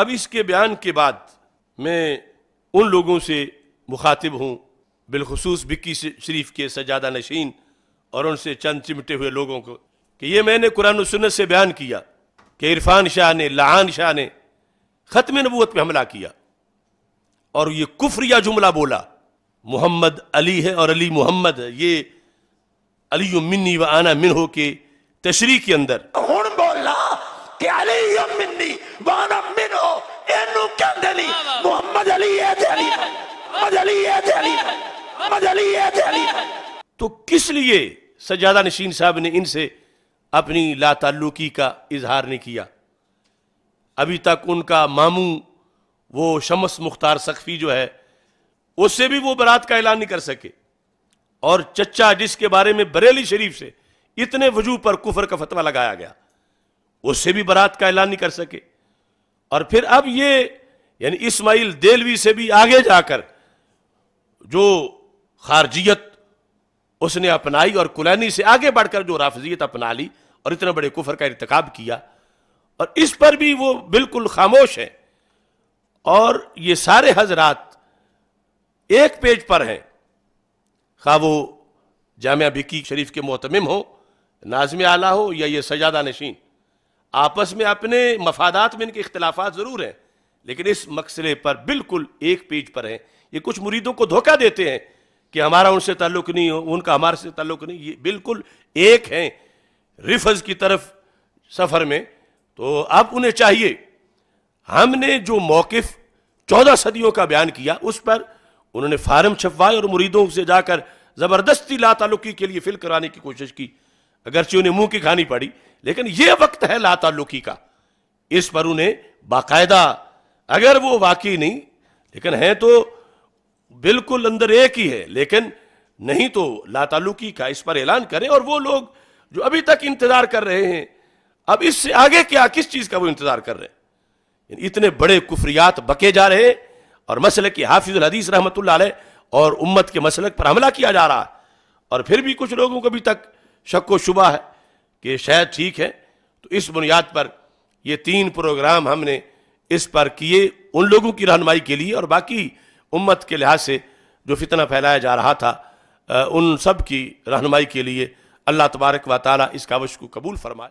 अब इसके बयान के बाद मैं उन लोगों से मुखातिब हूँ बिलखसूस बिक्की शरीफ के सजादा नशीन और उनसे चंद चिमटे हुए लोगों को कि ये मैंने कुरान सुन्नत से बयान किया कि इरफान शाह ने लहान शाह ने ख़त्म नबूत पर हमला किया और ये या जुमला बोला मोहम्मद अली है और अली मोहम्मद है ये अली मिन्नी व आना मिन हो के तशरी के अंदर मोहम्मद अली मोहम्मद अली मोहम्मद अली तो किस लिए सजादा नशीन साहब ने इनसे अपनी लाताल्लुकी का इजहार नहीं किया अभी तक उनका मामू वो शमस मुख्तार सख्फी जो है उससे भी वो बरात का ऐलान नहीं कर सके और चचा जिसके बारे में बरेली शरीफ से इतने वजू पर कुफर का फतवा लगाया गया उससे भी बरात का ऐलान नहीं कर सके और फिर अब ये यानी इसमाइल देलवी से भी आगे जाकर जो खारजियत उसने अपनाई और कुलैनी से आगे बढ़कर जो राफजियत अपना ली और इतने बड़े कुफर का इरतकब किया और इस पर भी वो बिल्कुल खामोश हैं और ये सारे हजरात एक पेज पर हैं खा वो जामिया बिकी शरीफ के मोहतम हो नाजम आला हो या ये सजादा नशीन आपस में अपने मफादात में इनके इख्तलाफा ज़रूर हैं लेकिन इस मसले पर बिल्कुल एक पेज पर है ये कुछ मुरीदों को धोखा देते हैं कि हमारा उनसे ताल्लुक नहीं हो उनका हमारे से ताल्लुक नहीं ये बिल्कुल एक हैं रिफज की तरफ सफ़र में तो अब उन्हें चाहिए हमने जो मौकफ चौदह सदियों का बयान किया उस पर उन्होंने फार्म छपवाए और मुरीदों से जाकर ज़बरदस्ती लातालुकी के लिए फिल कराने की कोशिश की अगरचे उन्हें मुंह की खानी पड़ी लेकिन यह वक्त है लातालुकी का इस पर उन्हें बाकायदा अगर वो वाकई नहीं लेकिन है तो बिल्कुल अंदर एक ही है लेकिन नहीं तो लातालुकी का इस पर ऐलान करें और वो लोग जो अभी तक इंतजार कर रहे हैं अब इससे आगे क्या किस चीज का वो इंतजार कर रहे हैं इतने बड़े कुफरियात बके जा रहे हैं और मसल की हाफिज हदीस रहमत और उम्मत के मसल पर हमला किया जा रहा है और फिर भी कुछ लोगों को अभी तक शक व शुबा है कि शायद ठीक है तो इस बुनियाद पर ये तीन प्रोग्राम हमने इस पर किए उन लोगों की रहनमाई के लिए और बाकी उम्मत के लिहाज से जो फितना फैलाया जा रहा था उन सब की रहनमाई के लिए अल्लाह तबारक व ताली इस कावश को कबूल फरमाए